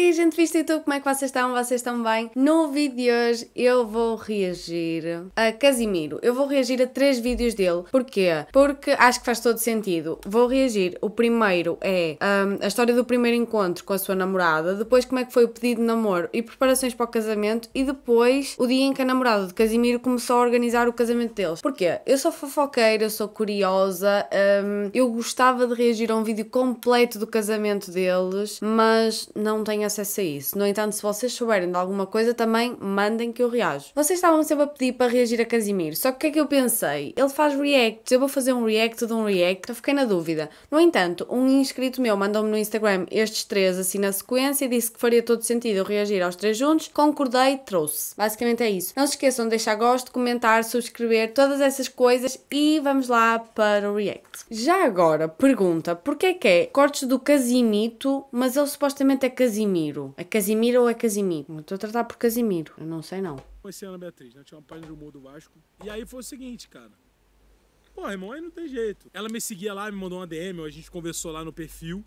Oi, gente vista YouTube, como é que vocês estão? Vocês estão bem? No vídeo de hoje eu vou reagir a Casimiro. Eu vou reagir a três vídeos dele. Porquê? Porque acho que faz todo sentido. Vou reagir. O primeiro é um, a história do primeiro encontro com a sua namorada, depois como é que foi o pedido de namoro e preparações para o casamento e depois o dia em que a namorada de Casimiro começou a organizar o casamento deles. Porquê? Eu sou fofoqueira, eu sou curiosa, um, eu gostava de reagir a um vídeo completo do casamento deles, mas não tenho acesso a isso. No entanto, se vocês souberem de alguma coisa, também mandem que eu reajo. Vocês estavam sempre a pedir para reagir a Casimiro, só que o que é que eu pensei? Ele faz reacts, eu vou fazer um react de um react, eu fiquei na dúvida. No entanto, um inscrito meu mandou-me no Instagram estes três assim na sequência e disse que faria todo sentido eu reagir aos três juntos, concordei, trouxe. Basicamente é isso. Não se esqueçam de deixar gosto, comentar, subscrever, todas essas coisas e vamos lá para o react. Já agora, pergunta, porquê é que é cortes do Casimito, mas ele supostamente é Casimiro? Casimiro. É Casimiro ou é Casimiro? Estou a tratar por Casimiro. Eu não sei, não. Conheci a Ana Beatriz, né? Tinha uma página do Humor do Vasco. E aí foi o seguinte, cara. Pô, irmão, aí não tem jeito. Ela me seguia lá, me mandou uma DM, a gente conversou lá no perfil.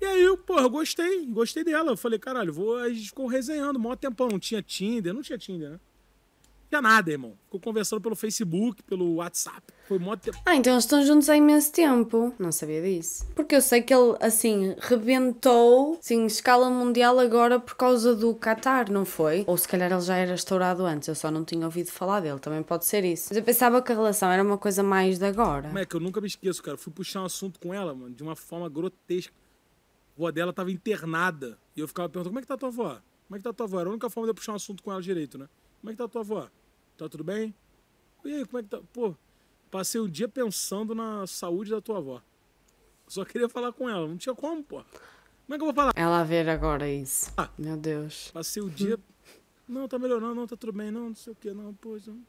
E aí, pô, eu gostei, gostei dela. Eu falei, caralho, vou. A gente ficou resenhando, mó tempão. Não tinha Tinder, não tinha Tinder, né? É nada, irmão. Ficou conversando pelo Facebook, pelo WhatsApp. Foi mó tempo. Ah, então eles estão juntos há imenso tempo. Não sabia disso. Porque eu sei que ele, assim, rebentou, assim, escala mundial agora por causa do Qatar, não foi? Ou se calhar ele já era estourado antes, eu só não tinha ouvido falar dele. Também pode ser isso. Mas eu pensava que a relação era uma coisa mais de agora. Como é que eu nunca me esqueço, cara? Fui puxar um assunto com ela, mano, de uma forma grotesca. A vó dela tava internada. E eu ficava perguntando, como é que tá tua avó? Como é que tá tua avó? Era a única forma de eu puxar um assunto com ela direito, né? Como é que tá tua avó? Tá tudo bem? E aí, como é que tá? Pô, passei o dia pensando na saúde da tua avó. Só queria falar com ela, não tinha como, pô. Como é que eu vou falar? Ela ver agora isso. Ah, Meu Deus. Passei o dia. não, tá melhorando, não, tá tudo bem, não, não sei o que, não, pois não.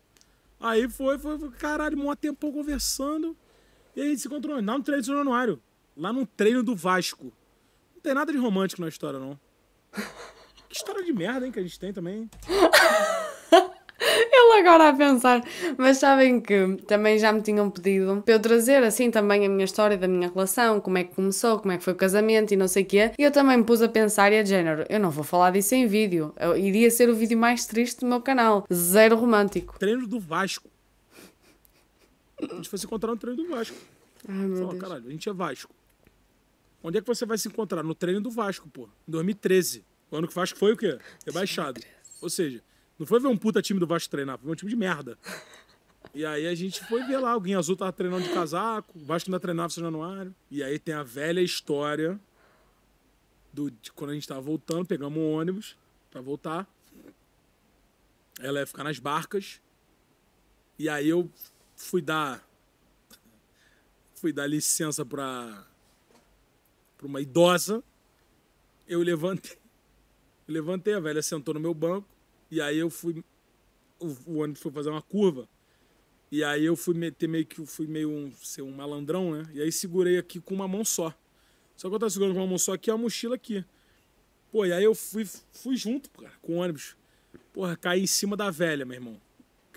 Aí foi, foi, foi caralho, mó tempo conversando. E aí a gente se encontrou lá no treino do Januário. Lá no treino do Vasco. Não tem nada de romântico na história, não. Que história de merda, hein, que a gente tem também. Ele agora a pensar. Mas sabem que também já me tinham pedido para eu trazer assim também a minha história da minha relação, como é que começou, como é que foi o casamento e não sei o quê. E eu também me pus a pensar e a género, eu não vou falar disso em vídeo. Eu iria ser o vídeo mais triste do meu canal. Zero romântico. Treino do Vasco. A gente foi se encontrar no treino do Vasco. Ai, meu Fala, caralho, a gente é Vasco. Onde é que você vai se encontrar? No treino do Vasco, pô. Em 2013. O ano que o Vasco foi o quê? Rebaixado. Ou seja, não foi ver um puta time do Vasco treinar, foi ver um time de merda. E aí a gente foi ver lá, alguém azul tava treinando de casaco, o Vasco ainda treinava seu Januário. E aí tem a velha história do, de quando a gente tava voltando, pegamos um ônibus pra voltar. Ela ia ficar nas barcas. E aí eu fui dar. Fui dar licença pra, pra uma idosa. Eu levantei. Eu levantei, a velha sentou no meu banco. E aí eu fui. O, o ônibus foi fazer uma curva. E aí eu fui meter meio que fui meio um, ser um malandrão, né? E aí segurei aqui com uma mão só. Só que eu tava segurando com uma mão só aqui a mochila aqui. Pô, e aí eu fui, fui junto, cara, com o ônibus. Porra, caí em cima da velha, meu irmão.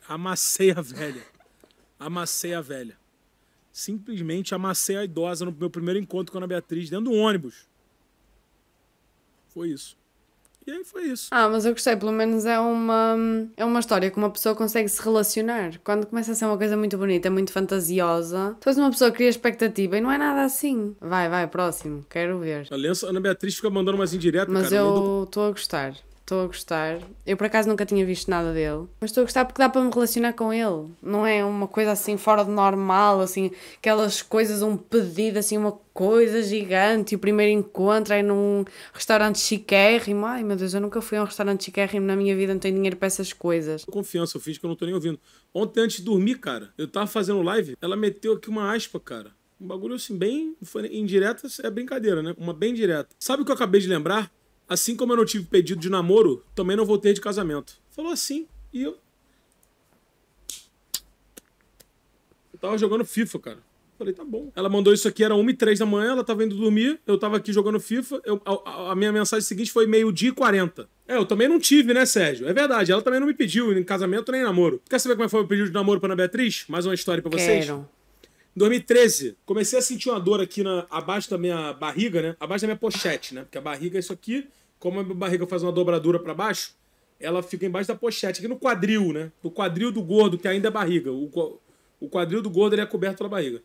Amassei a velha. Amassei a velha. Simplesmente amassei a idosa no meu primeiro encontro com a Ana Beatriz, dentro do ônibus. Foi isso. E aí foi isso. Ah, mas eu gostei, pelo menos é uma, é uma história que uma pessoa consegue se relacionar. Quando começa a ser uma coisa muito bonita, muito fantasiosa, depois uma pessoa cria expectativa e não é nada assim. Vai, vai, próximo, quero ver. A Ana Beatriz fica mandando umas indiretas, mas cara. Mas eu estou a gostar. Estou a gostar. Eu por acaso nunca tinha visto nada dele, mas estou a gostar porque dá para me relacionar com ele. Não é uma coisa assim fora de normal, assim, aquelas coisas, um pedido, assim, uma coisa gigante. E o primeiro encontro é num restaurante chiquérrimo. Ai meu Deus, eu nunca fui a um restaurante chiquérrimo na minha vida, não tenho dinheiro para essas coisas. Confiança, eu fiz que eu não estou nem ouvindo. Ontem antes de dormir, cara, eu estava fazendo live, ela meteu aqui uma aspa, cara. Um bagulho assim, bem indireta, é brincadeira, né? Uma bem direta. Sabe o que eu acabei de lembrar? Assim como eu não tive pedido de namoro, também não voltei de casamento. Falou assim. E eu. Eu tava jogando FIFA, cara. Falei, tá bom. Ela mandou isso aqui, era 1 e 3 da manhã, ela tava tá indo dormir, eu tava aqui jogando FIFA, eu, a, a, minha mensagem seguinte foi meio-dia e 40. É, eu também não tive, né, Sérgio? É verdade, ela também não me pediu em casamento nem namoro. Quer saber como é foi o pedido de namoro pra Ana Beatriz? Mais uma história pra vocês? Quero. 2013, comecei a sentir uma dor aqui na, abaixo da minha barriga, né? Abaixo da minha pochete, né? Porque a barriga é isso aqui. Como a minha barriga faz uma dobradura para baixo, ela fica embaixo da pochete, aqui no quadril, né? Do quadril do gordo, que ainda é barriga. O, o quadril do gordo ele é coberto pela barriga.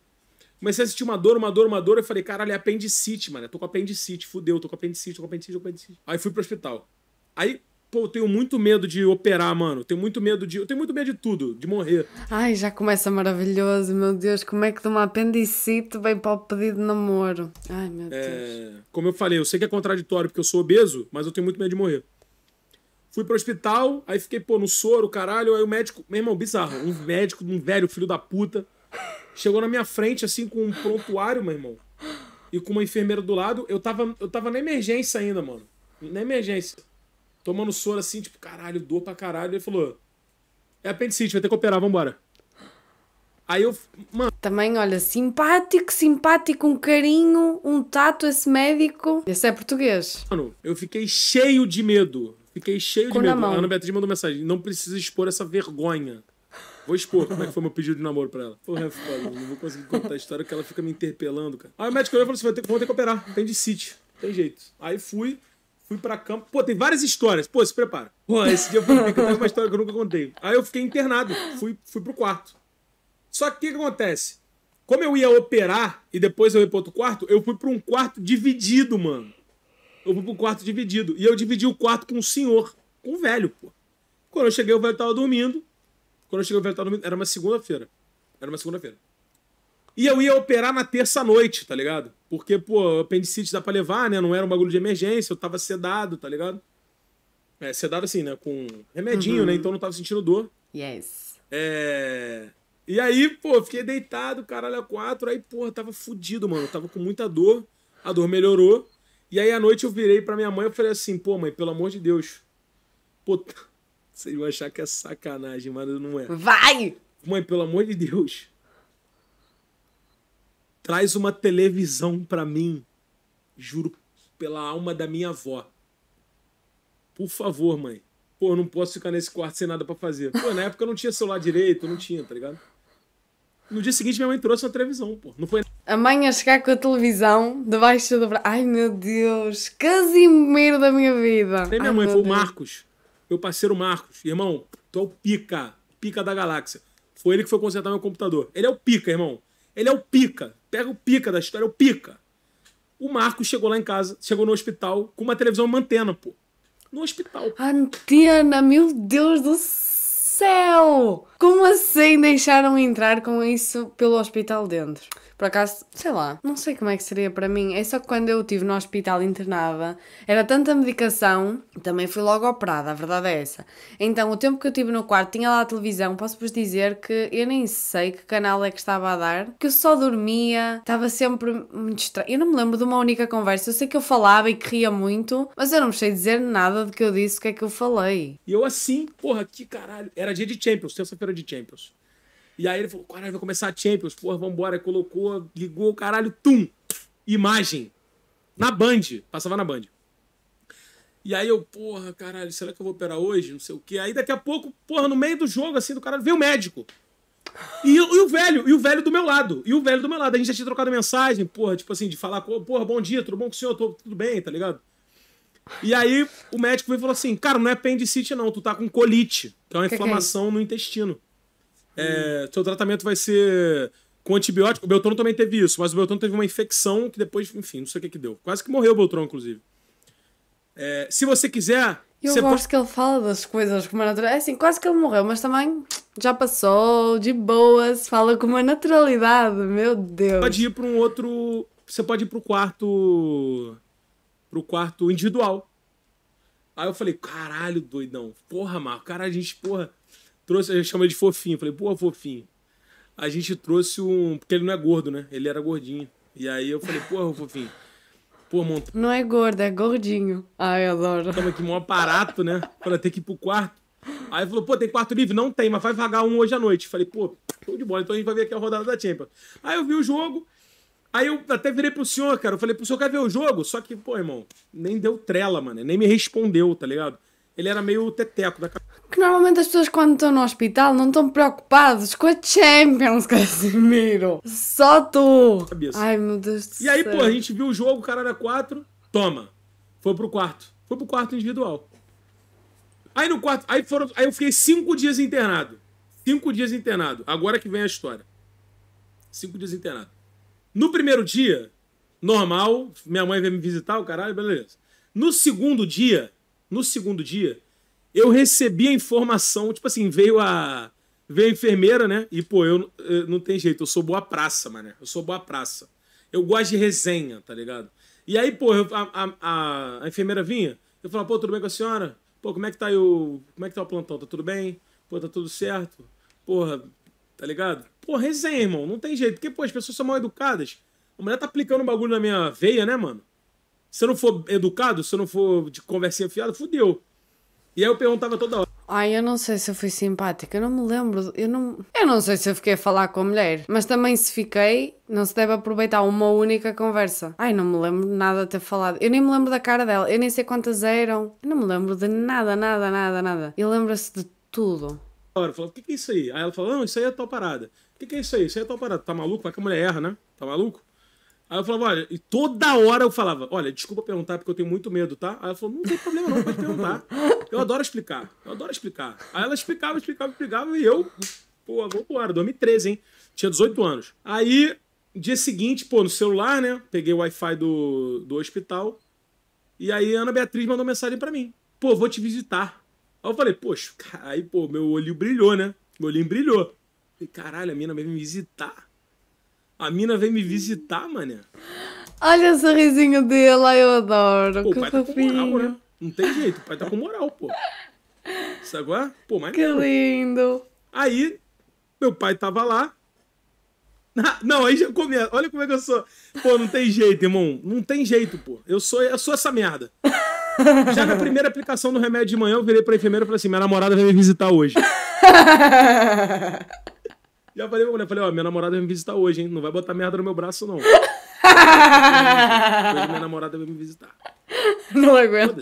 Comecei a sentir uma dor, uma dor, uma dor. Eu falei, caralho, é apendicite, mano. Eu tô com apendicite, fudeu, tô com apendicite, tô com apendicite, tô com apendicite. Aí fui pro hospital. Aí Pô, eu tenho muito medo de operar, mano. Tenho muito medo de. Eu tenho muito medo de tudo, de morrer. Ai, já começa maravilhoso, meu Deus. Como é que de uma apendicite vem para o pedido de namoro? Ai, meu é... Deus. Como eu falei, eu sei que é contraditório porque eu sou obeso, mas eu tenho muito medo de morrer. Fui pro hospital, aí fiquei, pô, no soro, caralho. Aí o médico. Meu irmão, bizarro. Um médico, um velho filho da puta. Chegou na minha frente, assim, com um prontuário, meu irmão. E com uma enfermeira do lado. Eu tava, eu tava na emergência ainda, mano. Na emergência tomando soro assim, tipo, caralho, dor pra caralho. Ele falou: É apendicite, vai ter que operar, vambora. Aí eu, mano. Também, olha, simpático, simpático, um carinho, um tato, esse médico. Esse é português. Mano, eu fiquei cheio de medo. Fiquei cheio Com de medo. A Ana Beatriz mandou mensagem: Não precisa expor essa vergonha. Vou expor como é que foi meu pedido de namoro pra ela. Porra, é foda, não vou conseguir contar a história porque ela fica me interpelando, cara. Aí o médico olhou e falou assim: vou ter, ter que operar, tem de tem jeito. Aí fui, fui pra campo. Pô, tem várias histórias. Pô, se prepara. Pô, esse dia eu fui contar uma história que eu nunca contei. Aí eu fiquei internado, fui, fui pro quarto. Só que o que, que acontece? Como eu ia operar e depois eu ia pro outro quarto, eu fui pra um quarto dividido, mano. Eu fui pro quarto dividido. E eu dividi o quarto com um senhor, com um velho, pô. Quando eu cheguei, o velho tava dormindo. Quando eu cheguei, o velho tava dormindo. Era uma segunda-feira. Era uma segunda-feira. E eu ia operar na terça-noite, tá ligado? Porque, pô, apendicite dá pra levar, né? Não era um bagulho de emergência, eu tava sedado, tá ligado? É, sedado assim, né? Com remedinho, né? uhum. né? Então não tava sentindo dor. Yes. É. E aí, pô, fiquei deitado, caralho, a quatro. Aí, pô, tava fudido, mano. tava com muita dor. A dor melhorou. E aí, à noite, eu virei pra minha mãe e falei assim, pô, mãe, pelo amor de Deus. Pô, vocês vão achar que é sacanagem, mas não é. Vai! Mãe, pelo amor de Deus traz uma televisão para mim, juro pela alma da minha avó. Por favor, mãe. Pô, eu não posso ficar nesse quarto sem nada para fazer. Pô, na época eu não tinha celular direito, não tinha, tá ligado? No dia seguinte, minha mãe trouxe uma televisão, pô. Não foi... A mãe a chegar com a televisão debaixo do braço. Ai, meu Deus. Casimiro da minha vida. Tem minha Ai, mãe, foi Deus. o Marcos. Meu parceiro Marcos. Irmão, tu é o pica. Pica da galáxia. Foi ele que foi consertar meu computador. Ele é o pica, irmão. Ele é o pica. Pega o pica da história, é o pica. O Marco chegou lá em casa, chegou no hospital com uma televisão antena, pô. No hospital. Antena, meu Deus do céu! Como assim deixaram entrar com isso pelo hospital dentro? Por acaso, sei lá, não sei como é que seria para mim. É só que quando eu estive no hospital internada, era tanta medicação, também fui logo operada, a verdade é essa. Então, o tempo que eu estive no quarto, tinha lá a televisão, posso-vos dizer que eu nem sei que canal é que estava a dar, que eu só dormia, estava sempre muito estranho. Eu não me lembro de uma única conversa, eu sei que eu falava e que ria muito, mas eu não me sei dizer nada do que eu disse, o que é que eu falei. E eu assim, porra, que caralho, era dia de Champions, terça-feira de Champions. E aí ele falou: caralho, vai começar a Champions, porra, vambora. Aí colocou, ligou, caralho, tum! Imagem. Na Band. Passava na Band. E aí eu, porra, caralho, será que eu vou operar hoje? Não sei o quê. Aí daqui a pouco, porra, no meio do jogo, assim, do caralho, veio o médico. E, e, o velho, e o velho do meu lado, e o velho do meu lado. A gente já tinha trocado mensagem, porra, tipo assim, de falar, porra, bom dia, tudo bom com o senhor, tô, tudo bem, tá ligado? E aí o médico veio e falou assim: cara, não é apendicite, não, tu tá com colite, que é uma que inflamação que é no intestino. É, seu tratamento vai ser com antibiótico. O Beltrão também teve isso, mas o Beltrão teve uma infecção que depois, enfim, não sei o que, que deu. Quase que morreu o Beltrão, inclusive. É, se você quiser. Eu você gosto pode... que ele fala das coisas com uma é naturalidade. É assim, quase que ele morreu, mas também já passou, de boas, fala com uma naturalidade, meu Deus. Você pode ir para um outro. Você pode ir para o quarto. Para o quarto individual. Aí eu falei, caralho, doidão. Porra, Marco, caralho, a gente, porra trouxe, gente chama ele de fofinho. Falei, porra, fofinho. A gente trouxe um. Porque ele não é gordo, né? Ele era gordinho. E aí eu falei, porra, fofinho. Pô, monta. Não é gordo, é gordinho. Ai, adoro. Toma aqui um aparato, né? Pra ter que ir pro quarto. Aí falou, pô, tem quarto livre? Não tem, mas vai vagar um hoje à noite. Falei, pô, show de bola. Então a gente vai ver aqui a rodada da Champions. Aí eu vi o jogo. Aí eu até virei pro senhor, cara. Eu falei, pro senhor quer ver o jogo? Só que, pô, irmão, nem deu trela, mano. Nem me respondeu, tá ligado? Ele era meio teteco da cabeça. Porque normalmente as pessoas quando estão no hospital não estão preocupadas com a Champions, Casimiro. Só tu. Ai, meu Deus do céu. E aí, pô, a gente viu o jogo, cara era quatro. toma. Foi pro quarto. Foi pro quarto individual. Aí no quarto, aí foram, aí eu fiquei cinco dias internado. Cinco dias internado. Agora que vem a história. Cinco dias internado. No primeiro dia, normal, minha mãe veio me visitar, o caralho, beleza. No segundo dia, no segundo dia, eu recebi a informação, tipo assim, veio a. Veio a enfermeira, né? E, pô, eu, não tem jeito, eu sou boa praça, mano. Eu sou boa praça. Eu gosto de resenha, tá ligado? E aí, pô, a, a, a, enfermeira vinha, eu falava, pô, tudo bem com a senhora? Pô, como é que tá o. Como é que tá o plantão? Tá tudo bem? Pô, tá tudo certo? Porra, tá ligado? Pô, resenha, irmão. Não tem jeito. Porque, pô, as pessoas são mal educadas. A mulher tá aplicando um bagulho na minha veia, né, mano? Se eu não for educado, se eu não for de conversinha fiada, fudeu. E aí eu perguntava toda hora. Ai, eu não sei se eu fui simpática, eu não me lembro. Eu não, eu não sei se eu fiquei a falar com a mulher, mas também se fiquei, não se deve aproveitar uma única conversa. Ai, não me lembro nada de ter falado. Eu nem me lembro da cara dela, eu nem sei quantas eram. Eu não me lembro de nada, nada, nada, nada. E lembra-se de tudo. agora falou: o que, que é isso aí? Aí ela falou: não, isso aí é tua parada. O que, que é isso aí? Isso aí é tua parada. Tá maluco? Vai que a mulher erra, né? Tá maluco? Aí eu falava, olha, e toda hora eu falava, olha, desculpa perguntar porque eu tenho muito medo, tá? Aí ela falou, não tem problema não, pode perguntar. Eu adoro explicar, eu adoro explicar. Aí ela explicava, explicava, explicava e eu, pô, vambora, 2013, hein? Tinha 18 anos. Aí, dia seguinte, pô, no celular, né? Peguei o Wi-Fi do, do hospital. E aí a Ana Beatriz mandou mensagem para mim. Pô, vou te visitar. Aí eu falei, poxa, aí, pô, meu olho brilhou, né? Meu olhinho brilhou. Falei, caralho, a mina veio me visitar. A mina veio me visitar, mané. Olha o sorrisinho dela, eu adoro. Pô, que o pai fofinho. tá com moral, né? Não tem jeito, o pai tá com moral, pô. Sabe é? Pô, mas Que lindo. Aí, meu pai tava lá. Não, aí já começa. Olha como é que eu sou. Pô, não tem jeito, irmão. Não tem jeito, pô. Eu sou, eu sou essa merda. Já na primeira aplicação do remédio de manhã, eu virei pra enfermeira e falei assim: minha namorada vai me visitar hoje. Já falei pra mulher, falei, ó, minha namorada vai me visitar hoje, hein? Não vai botar merda no meu braço, não. hoje minha namorada vai me visitar. Não aguento.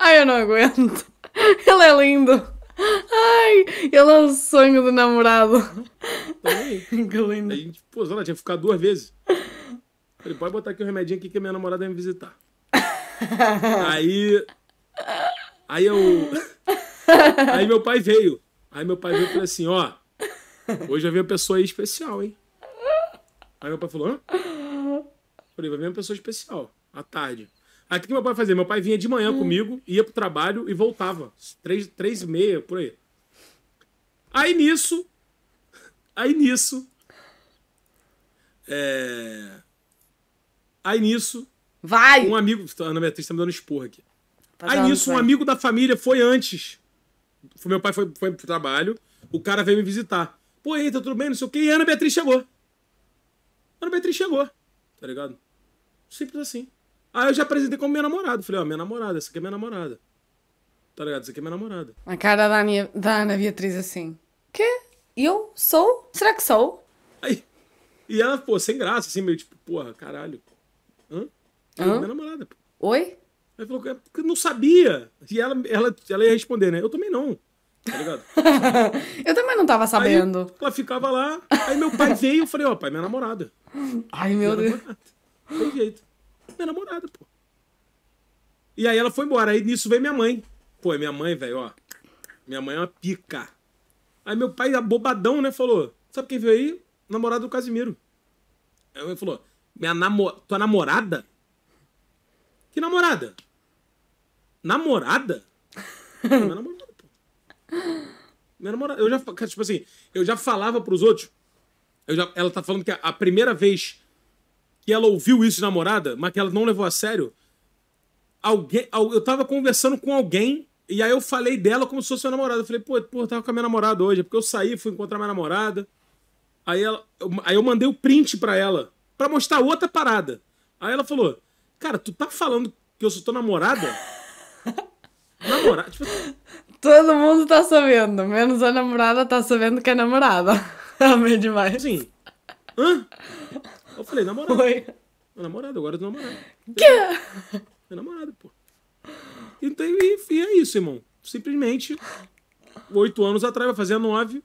Ai, eu não aguento. Ele é lindo. Ai, ele é o sonho do namorado. Também. Que lindo. A gente, pô, ela tinha que ficar duas vezes. Falei, pode botar aqui um remedinho aqui que minha namorada vai me visitar. aí. Aí eu. Aí meu pai veio. Aí meu pai veio e falou assim, ó. Hoje vai vir uma pessoa aí especial, hein? Aí meu pai falou, hã? Falei, vai vir uma pessoa especial, à tarde. Aí ah, o que meu pai fazia? Meu pai vinha de manhã comigo, ia pro trabalho e voltava. Três, três e meia, por aí. Aí nisso. Aí nisso. É... Aí nisso. Vai! Um amigo. Ana Beatriz tá me dando esporra aqui. Tá aí nisso, vai. um amigo da família foi antes. Meu pai foi, foi pro trabalho, o cara veio me visitar. Oi, Rita, tudo bem? Não sei o quê. E a Ana Beatriz chegou. A Ana Beatriz chegou, tá ligado? Simples assim. Aí eu já apresentei como minha namorada. Falei, ó, minha namorada, essa aqui é minha namorada. Tá ligado? Essa aqui é minha namorada. A cara da, minha, da Ana Beatriz assim. Quê? Eu sou? Será que sou? Aí, e ela, pô, sem graça, assim, meio tipo, porra, caralho. Hã? Hã? Minha namorada. Pô. Oi? Aí falou, é, não sabia. E ela, ela, ela ia responder, né? Eu também não tá ligado? eu também não tava sabendo. Aí, ela ficava lá, aí meu pai veio, eu falei, ó, pai, minha namorada. Ai, meu minha Deus. Namorada. Tem jeito. Minha namorada, pô. E aí ela foi embora, aí nisso veio minha mãe. Pô, minha mãe, velho, ó. Minha mãe é uma pica. Aí meu pai, abobadão, né, falou, sabe quem veio aí? Namorada do Casimiro. Aí ele falou, minha namo... tua namorada? Que namorada? Namorada? minha namorada. Minha namorada, eu já, tipo assim, eu já falava pros outros. Já, ela tá falando que a, a, primeira vez que ela ouviu isso de namorada, mas que ela não levou a sério, alguém, eu tava conversando com alguém e aí eu falei dela como se fosse minha namorada. Eu falei, pô, pô, tava com a minha namorada hoje, é porque eu saí, fui encontrar minha namorada. Aí, ela, eu, aí eu mandei o print pra ela, pra mostrar outra parada. Aí ela falou, cara, tu tá falando que eu sou tua namorada? namorada? Tipo, assim, Todo mundo tá sabendo, menos a namorada tá sabendo que é namorada. Amei demais. Sim. Hã? Eu falei, namorada. Oi. É namorada agora é namorada. namorado. Que? É namorada pô. Então, e, e é isso, irmão. Simplesmente, oito anos atrás, vai fazer nove,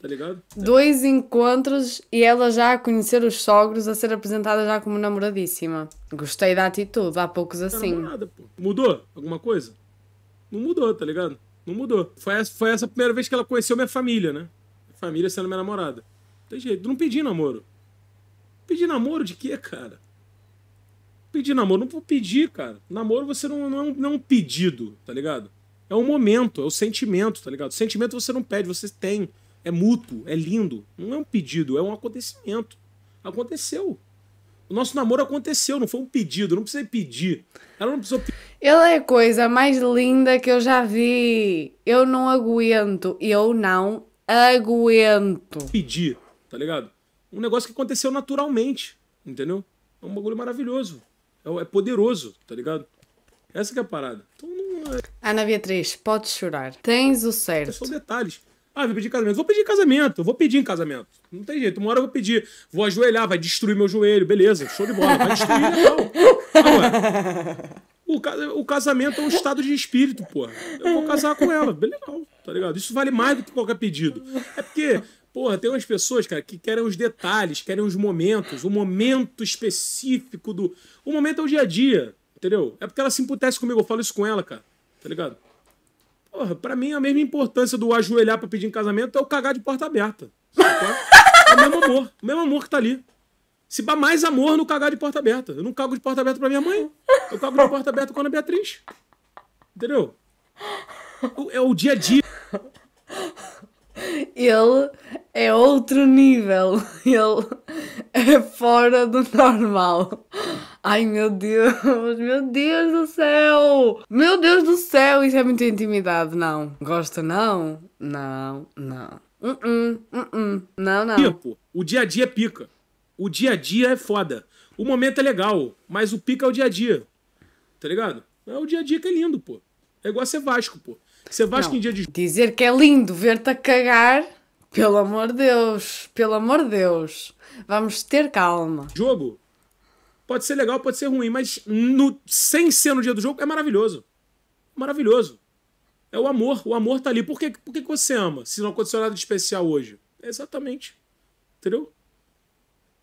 tá ligado? Dois encontros e ela já a conhecer os sogros, a ser apresentada já como namoradíssima. Gostei da atitude, há poucos é assim. É namorada, pô. Mudou alguma coisa? Não mudou, tá ligado? Não mudou. Foi essa, foi essa a primeira vez que ela conheceu minha família, né? Minha família sendo minha namorada. Não tem jeito. Não pedi namoro. Pedir namoro de quê, cara? Pedir namoro. Não vou pedir, cara. Namoro você não, não, é um, não é um pedido, tá ligado? É um momento, é o um sentimento, tá ligado? sentimento você não pede, você tem. É mútuo, é lindo. Não é um pedido, é um acontecimento. Aconteceu. O nosso namoro aconteceu, não foi um pedido, não precisei pedir. Ela não precisou pedir. Ela é a coisa mais linda que eu já vi. Eu não aguento, eu não aguento. Pedir, tá ligado? Um negócio que aconteceu naturalmente, entendeu? É um bagulho maravilhoso. É, é poderoso, tá ligado? Essa que é a parada. Então não é... Ana Beatriz, podes chorar. Tens o é certo. São detalhes. Ah, vou pedir casamento. Vou pedir casamento, vou pedir em casamento. Não tem jeito. Uma hora eu vou pedir. Vou ajoelhar, vai destruir meu joelho, beleza, show de bola. Vai destruir, legal. Né, Agora, o, o casamento é um estado de espírito, porra. Eu vou casar com ela, beleza? tá ligado? Isso vale mais do que qualquer pedido. É porque Porra, tem umas pessoas, cara, que querem os detalhes, querem os momentos, o momento específico do. O momento é o dia a dia, entendeu? É porque ela se emputece comigo, eu falo isso com ela, cara, tá ligado? Porra, pra mim a mesma importância do ajoelhar pra pedir em casamento é o cagar de porta aberta. É o mesmo amor. O mesmo amor que tá ali. Se dá mais amor no cagar de porta aberta. Eu não cago de porta aberta pra minha mãe. Eu cago de porta aberta com a Ana Beatriz. Entendeu? É o dia a dia. Ele é outro nível. Ele é fora do normal. Ai meu Deus, meu Deus do céu! Meu Deus do céu, isso é muita intimidade, não. Gosta não? Não, não. Uh-uh, uh-uh. Não, não. Pico. O dia a dia é pica. O dia a dia é foda. O momento é legal, mas o pica é o dia a dia. Tá ligado? É o dia a dia que é lindo, pô. É igual ser Vasco, pô. Ser Vasco não. em dia de. Dizer que é lindo ver-te a cagar, pelo amor de Deus, pelo amor de Deus. Vamos ter calma. Jogo, Pode ser legal, pode ser ruim, mas no, sem ser no dia do jogo é maravilhoso. Maravilhoso. É o amor. O amor tá ali. Por que, por que você ama se não aconteceu nada de especial hoje? É exatamente. Entendeu?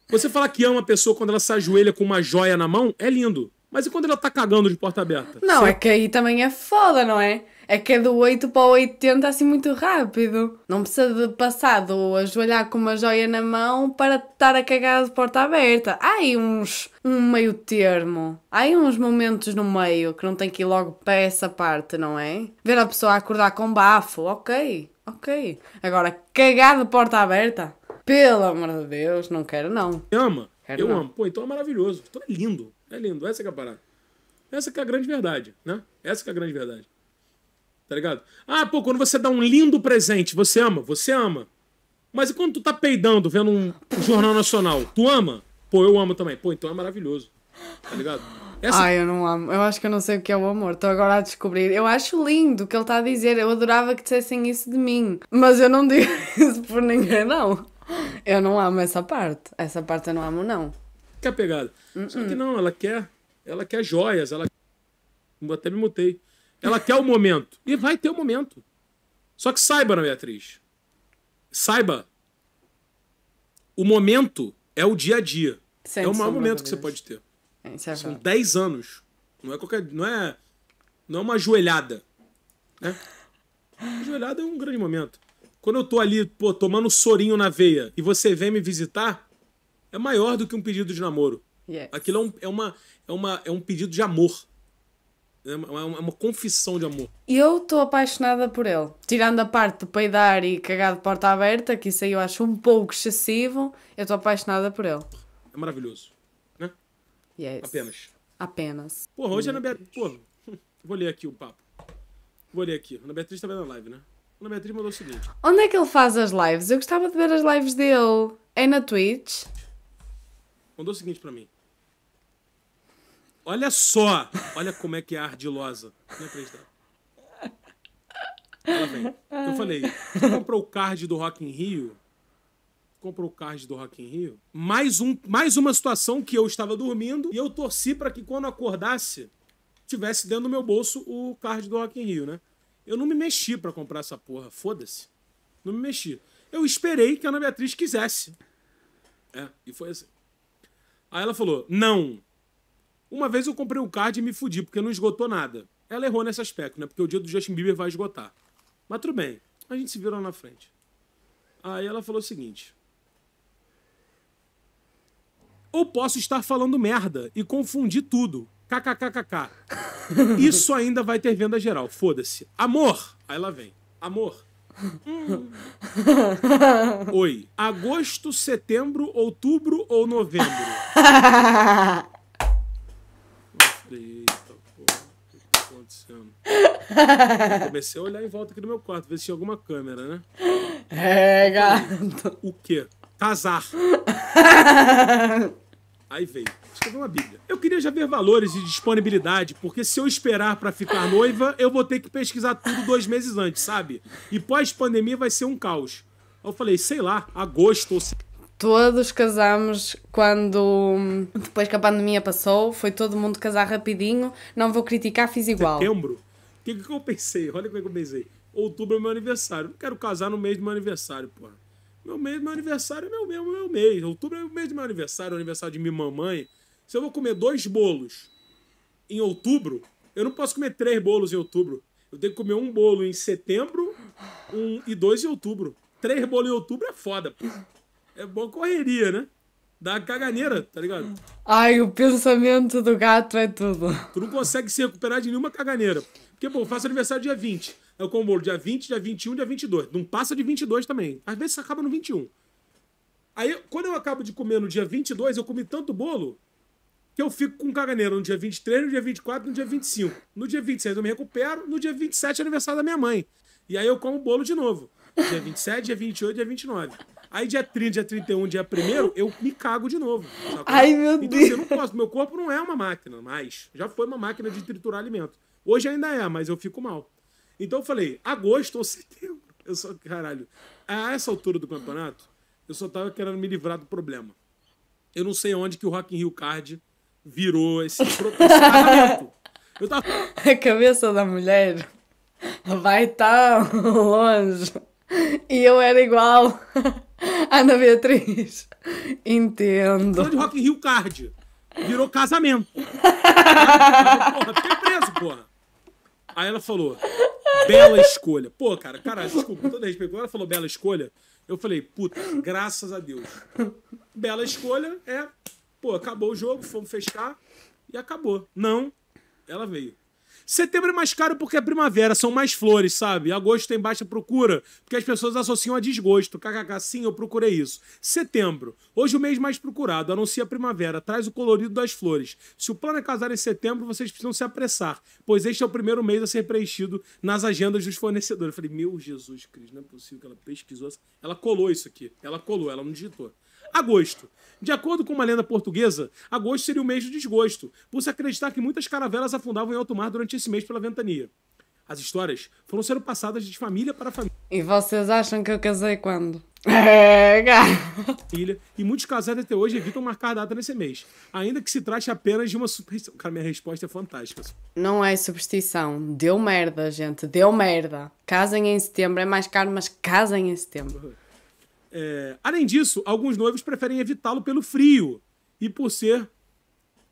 Você falar que ama a pessoa quando ela se ajoelha com uma joia na mão é lindo. Mas e quando ela tá cagando de porta aberta? Não, é que aí também é foda, não é? é que é do 8 para o 80 assim muito rápido. Não precisa de passar do ajoelhar com uma joia na mão para estar a cagar de porta aberta. Há aí uns, um meio termo. Há aí uns momentos no meio que não tem que ir logo para essa parte, não é? Ver a pessoa acordar com bafo, ok, ok. Agora, cagar de porta aberta? Pelo amor de Deus, não quero não. Ama, quero eu não. amo. Pô, então é maravilhoso. Então é lindo, é lindo. Essa é a parada. Essa é a grande verdade, né? Essa é a grande verdade tá ligado? Ah, pô, quando você dá um lindo presente, você ama? Você ama. Mas e quando tu tá peidando, vendo um jornal nacional, tu ama? Pô, eu amo também. Pô, então é maravilhoso. Tá ligado? Essa... Ai, eu não amo. Eu acho que eu não sei o que é o amor. Estou agora a descobrir. Eu acho lindo o que ele está a dizer. Eu adorava que dissessem isso de mim. Mas eu não digo isso por ninguém, não. Eu não amo essa parte. Essa parte eu não amo, não. Que é a pegada. Uh -uh. Só que não, ela quer. Ela quer joias. Ela. Até me mutei. Ela quer o momento. E vai ter o momento. Só que saiba, Ana Beatriz. Saiba. O momento é o dia a dia. Sem é o maior momento que você pode ter. É, é São 10 anos. Não é qualquer. Não é, não é uma joelhada. Né? Uma joelhada é um grande momento. Quando eu tô ali, pô, tomando sorinho na veia e você vem me visitar, é maior do que um pedido de namoro. Yes. Aquilo é, um, é, uma, é, uma, é um pedido de amor. É, é uma, é uma, confissão de amor. Eu estou apaixonada por ele. Tirando a parte de peidar e cagar de porta aberta, que isso aí eu acho um pouco excessivo, eu estou apaixonada por ele. É maravilhoso. Né? Yes. Apenas. Apenas. Porra, hoje Meu é na Beatriz. Porra, vou ler aqui o papo. Vou ler aqui. Ana Beatriz também tá na live, né? Ana Beatriz mandou o seguinte: Onde é que ele faz as lives? Eu gostava de ver as lives dele. É na Twitch? Mandou o seguinte para mim. Olha só! Olha como é que é ardilosa. Não acreditava. Ela vem. Eu falei, você comprou o card do Rock in Rio? Comprou o card do Rock in Rio? Mais, um, mais uma situação que eu estava dormindo e eu torci para que quando acordasse tivesse dentro do meu bolso o card do Rock in Rio, né? Eu não me mexi para comprar essa porra, foda-se. Não me mexi. Eu esperei que a Ana Beatriz quisesse. É, e foi assim. Aí ela falou: não, uma vez eu comprei um card e me fudi, porque não esgotou nada. Ela errou nesse aspecto, né? Porque o dia do Justin Bieber vai esgotar. Mas tudo bem, a gente se virou na frente. Aí ela falou o seguinte: Ou posso estar falando merda e confundir tudo. KKKKK. Isso ainda vai ter venda geral. Foda-se. Amor! Aí ela vem. Amor. Hum. Oi. Agosto, setembro, outubro ou novembro? eita porra, o que tá acontecendo? Eu comecei a olhar em volta aqui no meu quarto, ver se tinha alguma câmera, né? É, gato. O quê? Casar. Aí veio. Escreveu uma bíblia. Eu queria já ver valores e disponibilidade, porque se eu esperar para ficar noiva, eu vou ter que pesquisar tudo dois meses antes, sabe? E pós-pandemia vai ser um caos. Aí eu falei, sei lá, agosto ou setembro Todos casamos quando. Hum, depois que a pandemia passou, foi todo mundo casar rapidinho. Não vou criticar, fiz igual. Setembro? O que, é que eu pensei? Olha como é que eu pensei. Outubro é meu aniversário. Não quero casar no mês do meu aniversário, porra. Meu mês, meu aniversário é meu mesmo, é meu mês. Outubro é o mês do meu aniversário, é o aniversário de minha mamãe. Se eu vou comer dois bolos em outubro, eu não posso comer três bolos em outubro. Eu tenho que comer um bolo em setembro um, e dois em outubro. Três bolos em outubro é foda, pô é boa correria, né? Dá uma caganeira, tá ligado? Ai, o pensamento do gato é tudo. Tu não consegue se recuperar de nenhuma caganeira. Porque, pô, eu faço aniversário dia 20. Eu como bolo dia 20, dia 21, dia 22. Não passa de 22 também. Às vezes acaba no 21. Aí, quando eu acabo de comer no dia 22, eu comi tanto bolo que eu fico com caganeira no dia 23, no dia 24, no dia 25. No dia 26 eu me recupero, no dia 27 é aniversário da minha mãe. E aí eu como bolo de novo. Dia 27, dia 28, dia 29. Aí dia 30, dia 31, dia 1 eu me cago de novo. Sacou? Ai, meu então, Deus. Assim, eu não posso. Meu corpo não é uma máquina mais. Já foi uma máquina de triturar alimento. Hoje ainda é, mas eu fico mal. Então eu falei, agosto ou setembro. Eu só, caralho. A essa altura do campeonato, eu só tava querendo me livrar do problema. Eu não sei onde que o Rock in Rio Card virou esse, esse Eu tava... A cabeça da mulher vai estar tá longe. E eu era igual. Ana Beatriz. Entendo. Show de Rock in Rio Card. Virou casamento. Aí, porra, fiquei preso, porra. Aí ela falou, bela escolha. Pô, cara, cara, desculpa, toda todo respeito. Quando ela falou bela escolha, eu falei, puta, graças a Deus. Bela escolha é, pô, acabou o jogo, fomos fechar e acabou. Não, ela veio. Setembro é mais caro porque é primavera, são mais flores, sabe? Agosto tem baixa procura, porque as pessoas associam a desgosto. KKK, sim, eu procurei isso. Setembro. Hoje o mês mais procurado, anuncia a primavera, traz o colorido das flores. Se o plano é casar em setembro, vocês precisam se apressar, pois este é o primeiro mês a ser preenchido nas agendas dos fornecedores. Eu falei, meu Jesus Cristo, não é possível que ela pesquisou. Ela colou isso aqui. Ela colou, ela não digitou agosto. De acordo com uma lenda portuguesa, agosto seria o mês do desgosto, por se acreditar que muitas caravelas afundavam em alto mar durante esse mês pela ventania. As histórias foram sendo passadas de família para família. E vocês acham que eu casei quando? É, Filha, e muitos casais até hoje evitam marcar data nesse mês, ainda que se trate apenas de uma superstição. Cara, minha resposta é fantástica. Não é superstição. Deu merda, gente. Deu merda. Casem em setembro. É mais caro, mas casem em setembro. Uhum. É, além disso, alguns noivos preferem evitá-lo pelo frio e por ser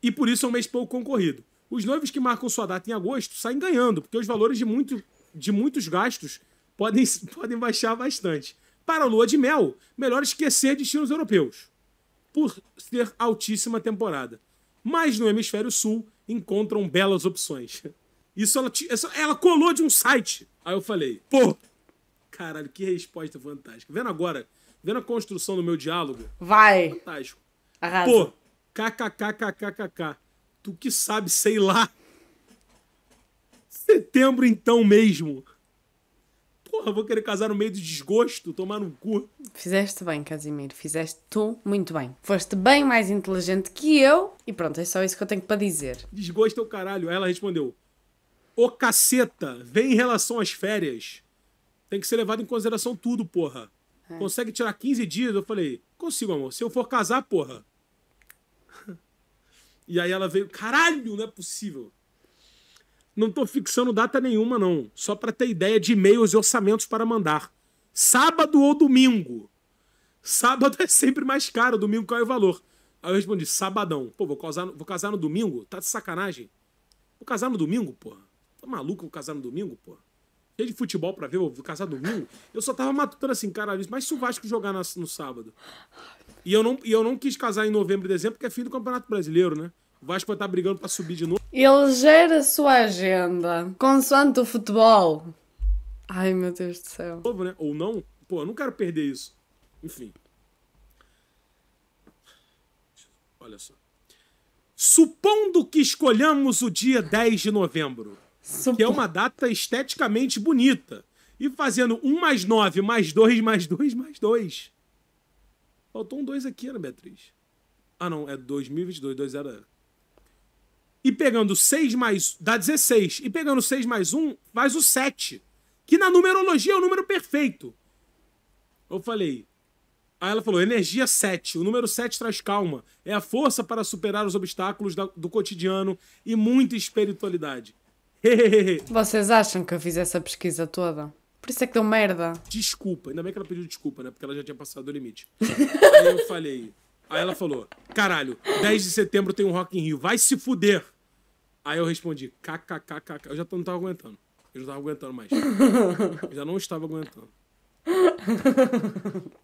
e por isso é um mês pouco concorrido. Os noivos que marcam sua data em agosto saem ganhando, porque os valores de, muito, de muitos gastos podem, podem baixar bastante. Para a lua de mel, melhor esquecer destinos europeus, por ser altíssima temporada. Mas no hemisfério sul encontram belas opções. Isso ela, ela colou de um site. Aí eu falei, pô, Caralho, que resposta fantástica. Vendo agora, vendo a construção do meu diálogo? Vai. Fantástico. Arrasa. Pô, kkkkkkk. Tu que sabe, sei lá. Setembro então mesmo. Porra, vou querer casar no meio do desgosto, tomar no cu. Fizeste bem, Casimiro. Fizeste tu muito bem. Foste bem mais inteligente que eu. E pronto, é só isso que eu tenho para dizer. Desgosto é o caralho. ela respondeu: Ô caceta, vem em relação às férias. Tem que ser levado em consideração tudo, porra. É. Consegue tirar 15 dias? Eu falei, consigo, amor. Se eu for casar, porra. E aí ela veio, caralho, não é possível. Não tô fixando data nenhuma, não. Só para ter ideia de e-mails e orçamentos para mandar. Sábado ou domingo? Sábado é sempre mais caro, domingo cai é o valor. Aí eu respondi, sabadão. Pô, vou casar, no, vou casar no domingo? Tá de sacanagem? Vou casar no domingo, porra? Tá maluco vou casar no domingo, porra? de futebol pra ver, vou casar domingo. Eu só tava matutando assim, caralho, mas se o Vasco jogar no sábado? E eu, não, e eu não quis casar em novembro e dezembro, porque é fim do Campeonato Brasileiro, né? O Vasco vai estar tá brigando para subir de novo. Ele gera sua agenda, consoante o futebol. Ai, meu Deus do céu. Novo, né? Ou não? Pô, eu não quero perder isso. Enfim. Olha só. Supondo que escolhamos o dia 10 de novembro, Super. que é uma data esteticamente bonita. E fazendo 1 mais 9, mais 2, mais 2, mais 2. Faltou um 2 aqui, né, Beatriz. Ah, não, é 2022, 2 era. E pegando 6 mais. dá 16. E pegando 6 mais 1, faz o 7. Que na numerologia é o número perfeito. Eu falei. Aí ela falou: energia 7. O número 7 traz calma. É a força para superar os obstáculos do cotidiano e muita espiritualidade. Vocês acham que eu fiz essa pesquisa toda? Por isso é que deu merda. Desculpa, ainda bem que ela pediu desculpa, né? Porque ela já tinha passado do limite. Aí eu falei. Aí ela falou: caralho, 10 de setembro tem um Rock in Rio, vai se fuder! Aí eu respondi: kkkk. Eu já não tava aguentando. Eu já tava aguentando mais. Eu já não estava aguentando.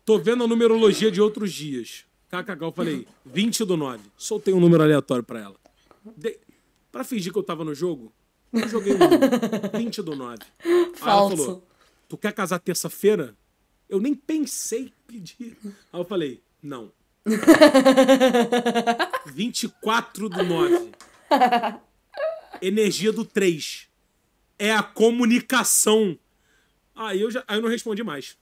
Tô vendo a numerologia de outros dias. KKK, eu falei: 20 do 9. Soltei um número aleatório pra ela. De... Pra fingir que eu tava no jogo, eu joguei um 20 do 9. Falso. Aí ela falou: Tu quer casar terça-feira? Eu nem pensei em pedir. Aí eu falei: Não. 24 do 9. Energia do 3. É a comunicação Aí eu, já, aí eu não respondi mais.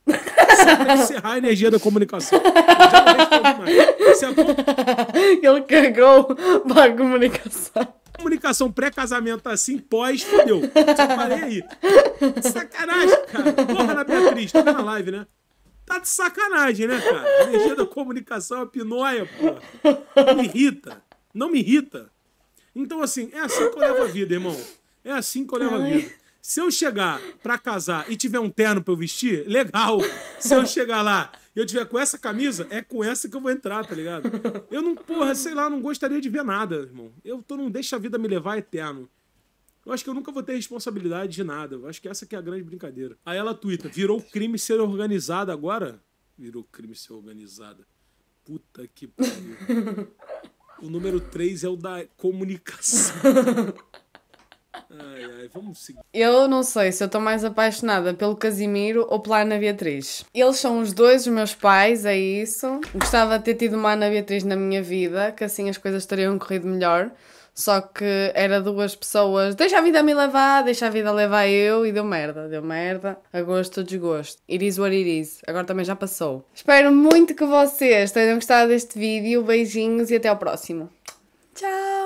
Só pra encerrar a energia da comunicação. Eu já não respondi mais. Você é Ele cagou pra comunicação. Comunicação pré-casamento assim, pós, fodeu. Só parei aí. Sacanagem, cara. Porra na Beatriz, tá na live, né? Tá de sacanagem, né, cara? A energia da comunicação é pinóia, porra. Me irrita. Não me irrita. Então, assim, é assim que eu levo a vida, irmão. É assim que eu levo a vida. Se eu chegar para casar e tiver um terno para eu vestir, legal. Se eu chegar lá e eu tiver com essa camisa, é com essa que eu vou entrar, tá ligado? Eu não, porra, sei lá, não gostaria de ver nada, irmão. Eu tô não deixa a vida me levar eterno. Eu acho que eu nunca vou ter responsabilidade de nada. Eu acho que essa que é a grande brincadeira. Aí ela twitta, virou crime ser organizada agora? Virou crime ser organizada. Puta que pariu. O número 3 é o da comunicação. Ai, ai, vamos seguir. Eu não sei se eu estou mais apaixonada pelo Casimiro ou pela Ana Beatriz. Eles são os dois os meus pais, é isso. Gostava de ter tido uma Ana Beatriz na minha vida, que assim as coisas teriam corrido melhor. Só que era duas pessoas, deixa a vida me levar, deixa a vida levar eu, e deu merda, deu merda, a gosto desgosto. It is what it is, agora também já passou. Espero muito que vocês tenham gostado deste vídeo, beijinhos e até ao próximo. Tchau!